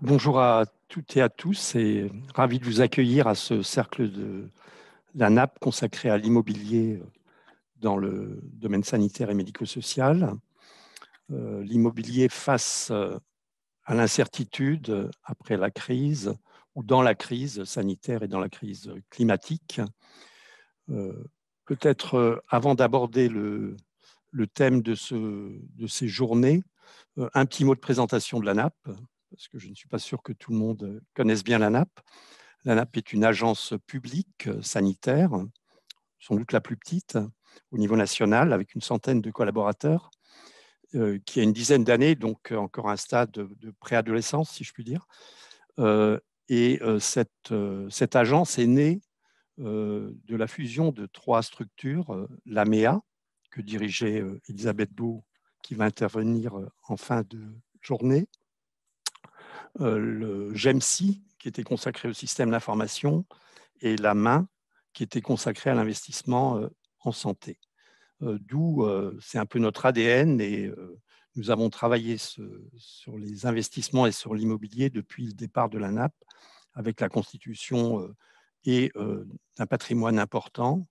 bonjour à toutes et à tous et ravi de vous accueillir à ce cercle de la NAP consacré à l'immobilier euh, dans le domaine sanitaire et médico-social. Euh, l'immobilier face euh, à l'incertitude après la crise ou dans la crise sanitaire et dans la crise climatique. Peut-être avant d'aborder le, thème de, ces journées, un petit mot de présentation de la NAP parce que je ne suis pas sûr que tout le monde euh, connaisse bien l'ANAP. L'ANAP est une agence publique euh, sanitaire, sans doute la plus petite au niveau national, avec une centaine de collaborateurs, euh, qui a une dizaine d'années, donc encore un stade de, préadolescence, si je puis dire. et cette, agence est née de la fusion de trois structures, l'AMEA, que dirigeait Elisabeth Bou, qui va intervenir en fin de journée, euh, le GEMSI, qui était consacré au système d'information, et la main, qui était consacrée à l'investissement euh, en santé. Euh, d'où, c'est un peu notre ADN et nous avons travaillé sur les investissements et sur l'immobilier depuis le départ de la NAP, avec la constitution et d'un patrimoine important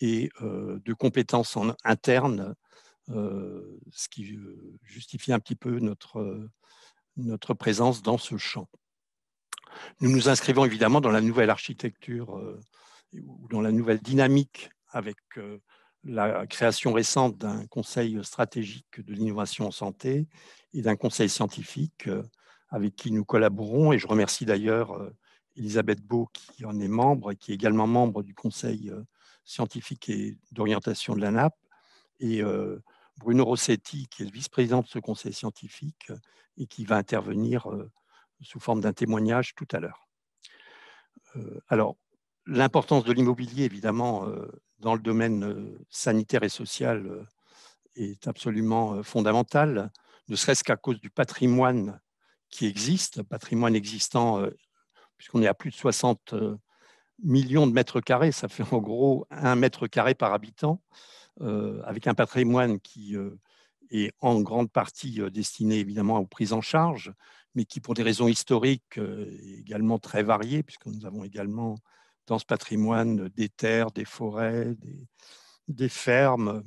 et de compétences en interne, ce qui justifie un petit peu notre, notre présence dans ce champ. Nous nous inscrivons évidemment dans la nouvelle architecture euh, ou dans la nouvelle dynamique avec euh, la création récente d'un conseil stratégique de l'innovation en santé et d'un conseil scientifique euh, avec qui nous collaborons. Et je remercie d'ailleurs Elisabeth Beau qui en est membre et qui est également membre du conseil scientifique et d'orientation de l'ANAP. Et Bruno Rossetti, qui est le vice-président de ce conseil scientifique euh, et qui va intervenir euh, sous forme d'un témoignage tout à l'heure. Euh, alors, l'importance de l'immobilier, évidemment, dans le domaine sanitaire et social est absolument fondamentale, ne serait-ce qu'à cause du patrimoine qui existe, patrimoine existant, puisqu'on est à plus de 60 millions de mètres carrés, ça fait en gros un mètre carré par habitant, euh, avec un patrimoine qui euh, est en grande partie euh, destiné évidemment aux prises en charge, mais qui pour des raisons historiques est également très varié, puisque nous avons également dans ce patrimoine des terres, des forêts, des fermes,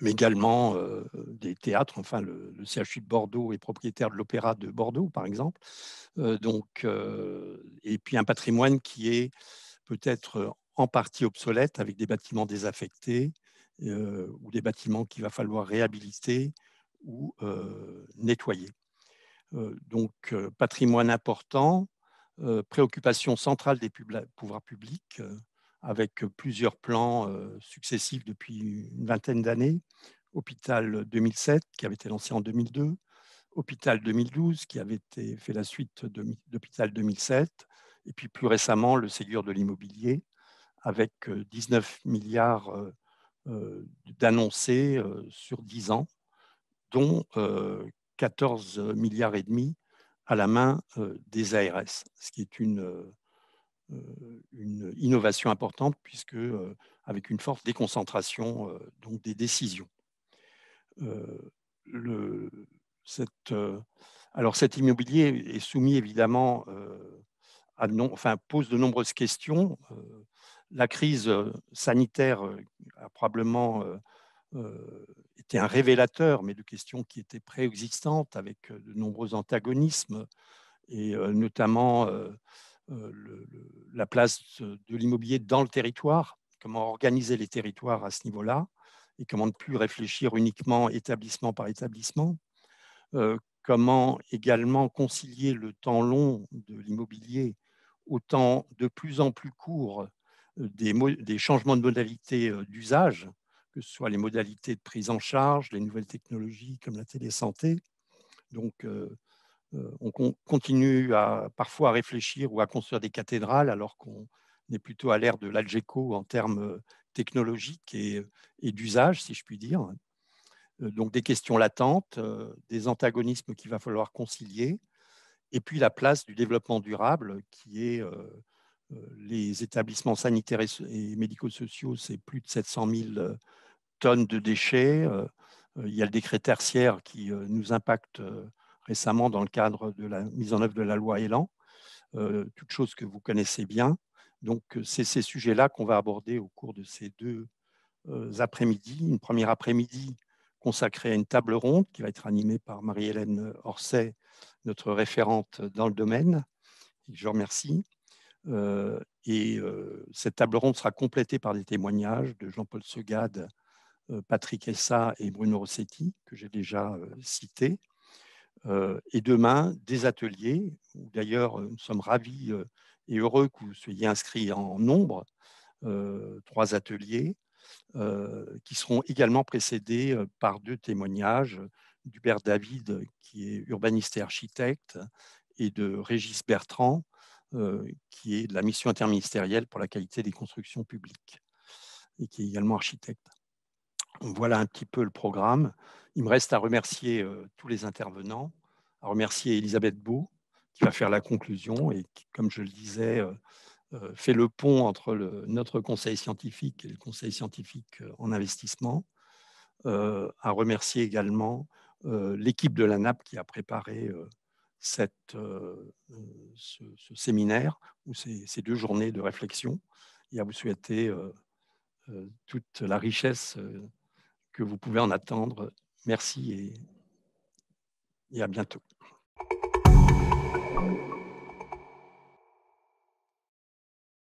mais également des théâtres. Enfin, le, CHU de Bordeaux est propriétaire de l'Opéra de Bordeaux, par exemple. donc, et puis un patrimoine qui est peut-être en partie obsolète avec des bâtiments désaffectés ou des bâtiments qu'il va falloir réhabiliter ou nettoyer. donc, patrimoine important, préoccupation centrale des pouvoirs publics avec plusieurs plans successifs depuis une vingtaine d'années. Hôpital 2007, qui avait été lancé en 2002, Hôpital 2012, qui avait été fait la suite d'Hôpital 2007, et puis plus récemment le Ségur de l'immobilier, avec 19 milliards d'annoncés sur 10 ans, dont 14 milliards et demi à la main des ARS, ce qui est une euh, une innovation importante puisque euh, avec une forte déconcentration euh, donc des décisions. alors cet immobilier est soumis évidemment à pose de nombreuses questions. La crise sanitaire a probablement été un révélateur, mais de questions qui étaient préexistantes avec de nombreux antagonismes, et notamment euh, la place de, l'immobilier dans le territoire, comment organiser les territoires à ce niveau-là, et comment ne plus réfléchir uniquement établissement par établissement, euh, comment également concilier le temps long de l'immobilier au temps de plus en plus court euh, des, des changements de modalités d'usage, que ce soit les modalités de prise en charge, les nouvelles technologies comme la télésanté. Donc, euh, on continue à, parfois à réfléchir ou à construire des cathédrales alors qu'on est plutôt à l'ère de l'Algeco en termes euh, technologiques et, euh, et d'usage, si je puis dire. Donc des questions latentes, des antagonismes qu'il va falloir concilier, et puis la place du développement durable qui est les établissements sanitaires et médico-sociaux, c'est plus de 700 000 tonnes de déchets. Il y a le décret tertiaire qui nous impacte récemment dans le cadre de la mise en œuvre de la loi Elan, euh, toutes choses que vous connaissez bien. Donc, euh, c'est ces sujets-là qu'on va aborder au cours de ces deux euh, après-midi. Une première après-midi consacrée à une table ronde qui va être animée par Marie-Hélène Orsay, notre référente dans le domaine. Je remercie. et cette table ronde sera complétée par des témoignages de Jean-Paul Segade, Patrick Essa et Bruno Rossetti, que j'ai déjà cités. Euh, et demain, des ateliers, où d'ailleurs euh, nous sommes ravis euh, et heureux que vous soyez inscrits en nombre, trois ateliers, qui seront également précédés par deux témoignages d'Hubert David, qui est urbaniste et architecte, et de Régis Bertrand, qui est de la mission interministérielle pour la qualité des constructions publiques, et qui est également architecte. Voilà un petit peu le programme. Il me reste à remercier euh, tous les intervenants, à remercier Elisabeth Beau, qui va faire la conclusion et qui, comme je le disais, euh, euh, fait le pont entre notre conseil scientifique et le conseil scientifique en investissement. à remercier également l'équipe de la Nap qui a préparé cette, ce, séminaire ou ces, deux journées de réflexion et à vous souhaiter toute la richesse que vous pouvez en attendre Merci et, à bientôt.